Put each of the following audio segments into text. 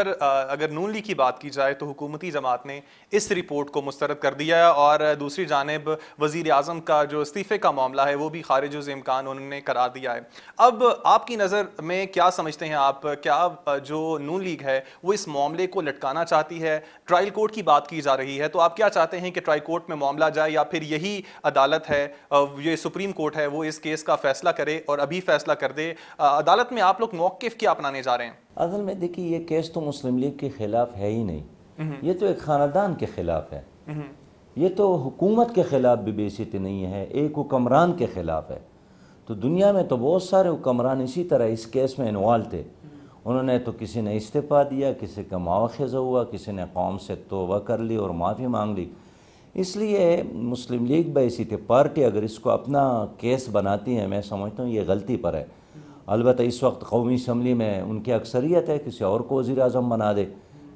अगर नून लीग की बात की जाए तो हुकूमती जमात ने इस रिपोर्ट को मुस्तरद कर दिया है और दूसरी जानब वज़ी अजम का जो इस्तीफ़े का मामला है वो भी खारिज इम्कान उन्होंने करा दिया है अब आपकी नज़र में क्या समझते हैं आप क्या जो नून लीग है वो इस मामले को लटकाना चाहती है ट्रायल कोर्ट की बात की जा रही है तो आप क्या चाहते हैं कि ट्रायल कोर्ट में मामला जाए या फिर यही अदालत है ये सुप्रीम कोर्ट है वो इस केस का फ़ैसला करे और अभी फ़ैसला कर दे अदालत में आप लोग मौक़ क्या अपनाने जा रहे हैं असल में देखिए ये केस तो मुस्लिम लीग के ख़िलाफ़ है ही नहीं हम्म। ये तो एक ख़ानदान के ख़िलाफ़ है हम्म। ये तो हुकूमत के ख़िलाफ़ भी बेसित नहीं है एक हुक्मरान के ख़िलाफ़ है तो दुनिया में तो बहुत सारे हुक्मरान इसी तरह इस केस में इन्वाल्व थे हम्म। उन्होंने तो किसी ने इस्तीफ़ा दिया किसी का मावखज़ हुआ किसी ने कौम से तोबा कर ली और माफ़ी मांग ली इसलिए मुस्लिम लीग बैसी थी पार्टी अगर इसको अपना केस बनाती है मैं समझता हूँ ये गलती पर है अलबत् इस वक्त कौमी इसम्बली में उनकी अक्सरियत है किसी और को वज़ी अजम बना दे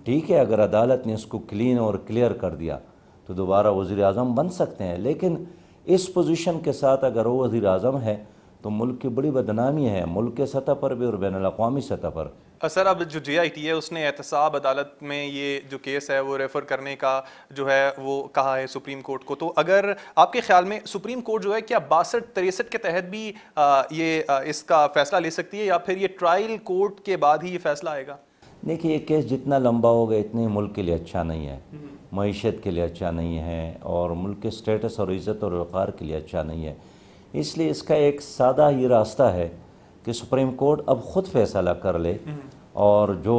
ठीक है अगर अदालत ने इसको क्लीन और क्लियर कर दिया तो दोबारा वज़ी अजम बन सकते हैं लेकिन इस पोजिशन के साथ अगर वो वज़ी अजम है तो मुल्क की बड़ी बदनामी है मुल्क के सतह पर भी और बैन अवी सतह पर सर अब जो जे आई टी है उसने एहतसाब अदालत में ये जो केस है वो रेफ़र करने का जो है वो कहा है सुप्रीम कोर्ट को तो अगर आपके ख्याल में सुप्रीम कोर्ट जो है क्या बासठ तिरसठ के तहत भी आ, ये आ, इसका फ़ैसला ले सकती है या फिर ये ट्रायल कोर्ट के बाद ही ये फ़ैसला आएगा देखिए ये केस जितना लंबा होगा इतने मुल्क के लिए अच्छा नहीं है हम्म। मीशत के लिए अच्छा नहीं है और मुल्क के स्टेटस और इज़्ज़त और वक़ार के लिए अच्छा नहीं है इसलिए इसका एक सादा ही रास्ता है कि सुप्रीम कोर्ट अब ख़ुद फैसला कर ले हम्म। और जो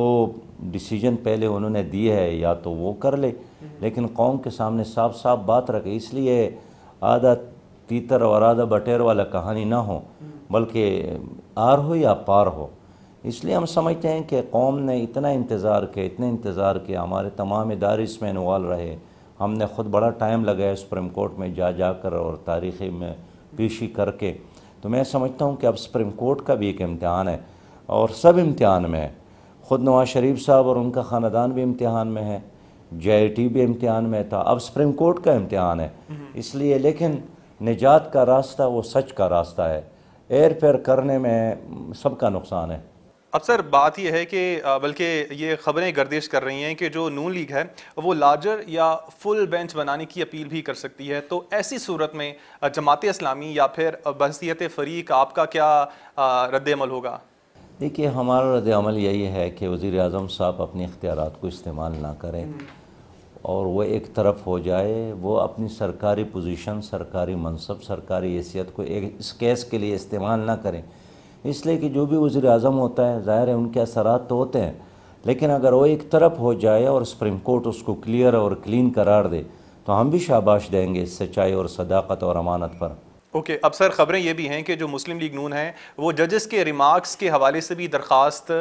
डिसीजन पहले उन्होंने दिए है या तो वो कर ले हम्म। लेकिन कौम के सामने साफ साफ बात रखे इसलिए आधा तीतर और आधा बटेर वाला कहानी ना हो हम्म। बल्कि आर हो या पार हो इसलिए हम समझते हैं कि कौम ने इतना इंतज़ार किया इतने इंतज़ार किया हमारे तमाम इदारे इसमें इन्वाल रहे हमने ख़ुद बड़ा टाइम लगाया सुप्रीम कोर्ट में जा जाकर और तारीख़ी में पेशी करके तो मैं समझता हूँ कि अब सुप्रीम कोर्ट का भी एक इम्तहान है और सब इम्तहान में है ख़ुद नवाज़ शरीफ साहब और उनका ख़ानदान भी इम्तहान में है जे भी इम्तहान में था अब सुप्रीम कोर्ट का इम्तहान है हम्म। इसलिए लेकिन निजात का रास्ता वो सच का रास्ता है एयर फेयर करने में सबका नुकसान है अब सर बात यह है कि बल्कि ये खबरें गर्दिश कर रही हैं कि जो नून लीग है वो लार्जर या फुल बेंच बनाने की अपील भी कर सकती है तो ऐसी सूरत में जमात इस्लामी या फिर बहसीत फरीक आपका क्या रद्दमल होगा देखिए हमारा रद्दमल यही है कि वज़ी अजम साहब अपने इख्तियार को इस्तेमाल ना करें और वह एक तरफ हो जाए वो अपनी सरकारी पोजीशन सरकारी मनसब सरकारी हैसियत को एक इस केस के लिए इस्तेमाल ना करें इसलिए कि जो भी वज़ी अजम होता है ज़ाहिर है उनके असरात तो होते हैं लेकिन अगर वो एक तरफ हो जाए और सुप्रीम कोर्ट उसको क्लियर और क्लीन करार दे तो हम भी शाबाश देंगे इस सच्चाई और सदाकत और अमानत पर ओके okay, अब सर खबरें ये भी हैं कि जो मुस्लिम लीग नून है वो जजेस के रिमार्क्स के हवाले से भी दरखास्त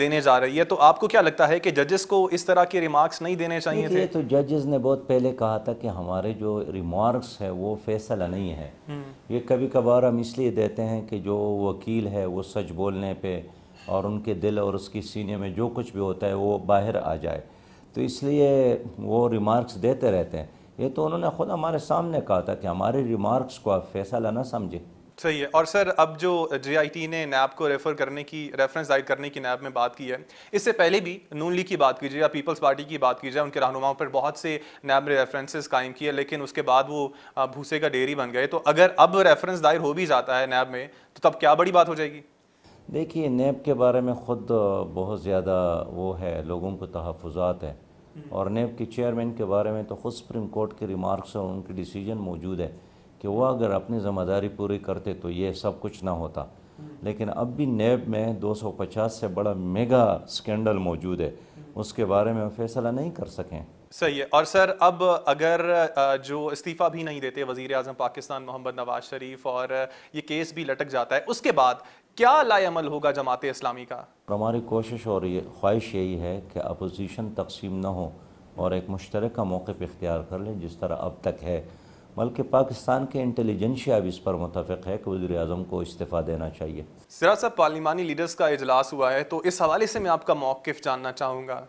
देने जा रही है तो आपको क्या लगता है कि जजेस को इस तरह के रिमार्क्स नहीं देने चाहिए थे तो जजेस ने बहुत पहले कहा था कि हमारे जो रिमार्क्स है वो फैसला नहीं है हम्म। ये कभी कभार हम इसलिए देते हैं कि जो वकील है वो सच बोलने पर और उनके दिल और उसकी सीने में जो कुछ भी होता है वो बाहर आ जाए तो इसलिए वो रिमार्क्स देते रहते हैं ये तो उन्होंने खुद हमारे सामने कहा था कि हमारे रिमार्क्स को आप फैसला ना समझें सही है और सर अब जो जे ने नैब को रेफर करने की रेफरेंस दायर करने की नैब में बात की है इससे पहले भी नून लीग की बात की जाए या पीपल्स पार्टी की बात की जाए उनके रहनुमाओं पर बहुत से नैब ने रेफरेंसेस कायम किए लेकिन उसके बाद वो भूसे का डेयरी बन गए तो अगर अब रेफरेंस दायर हो भी जाता है नैब में तो तब क्या बड़ी बात हो जाएगी देखिए नैब के बारे में ख़ुद बहुत ज़्यादा वो है लोगों को तहफ़ात है और नेब के चेयरमैन के बारे में तो खुद सुप्रीम कोर्ट के रिमार्क्स और उनके डिसीजन मौजूद है कि वह अगर अपनी ज़िम्मेदारी पूरी करते तो ये सब कुछ ना होता लेकिन अब भी नेब में 250 से बड़ा मेगा स्कैंडल मौजूद है उसके बारे में फैसला नहीं कर सकें सही है और सर अब अगर जो इस्तीफ़ा भी नहीं देते वज़ी अजम पाकिस्तान मोहम्मद नवाज शरीफ और ये केस भी लटक जाता है उसके बाद क्या लाल होगा जमात इस्लामी का हमारी कोशिश और ये ख्वाहिश यही है कि अपोजिशन तकसीम ना हो और एक मुश्तर मौके पर इख्तियार कर लें जिस तरह अब तक है बल्कि पाकिस्तान के इंटेलिजेंशिया अब इस पर मुतफ़ है कि वजी अजम को इस्तीफ़ा देना चाहिए सिरा साहब पार्लिमानी लीडर्स का अजलास हुआ है तो इस हवाले से मैं आपका मौक़ जानना चाहूँगा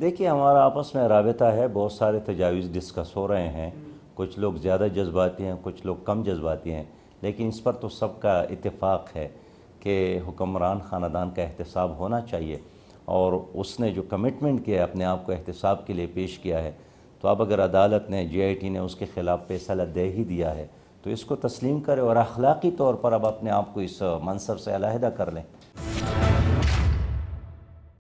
देखिए हमारा आपस में रबता है बहुत सारे तजावीज़ डिस्कस हो रहे हैं कुछ लोग ज़्यादा जज्बाती हैं कुछ लोग कम जज्बाती हैं लेकिन इस पर तो सबका इतफ़ाक़ है कि हुक्मरान ख़ानदान का एहतसाब होना चाहिए और उसने जो कमिटमेंट किया है अपने आप को एहतसाब के लिए पेश किया है तो अब अगर अदालत ने जी ने उसके ख़िलाफ़ फैसला दे ही दिया है तो इसको तस्लीम करें और अखलाक़ी तौर पर अब अपने आप को इस मनसब से अलहदा कर लें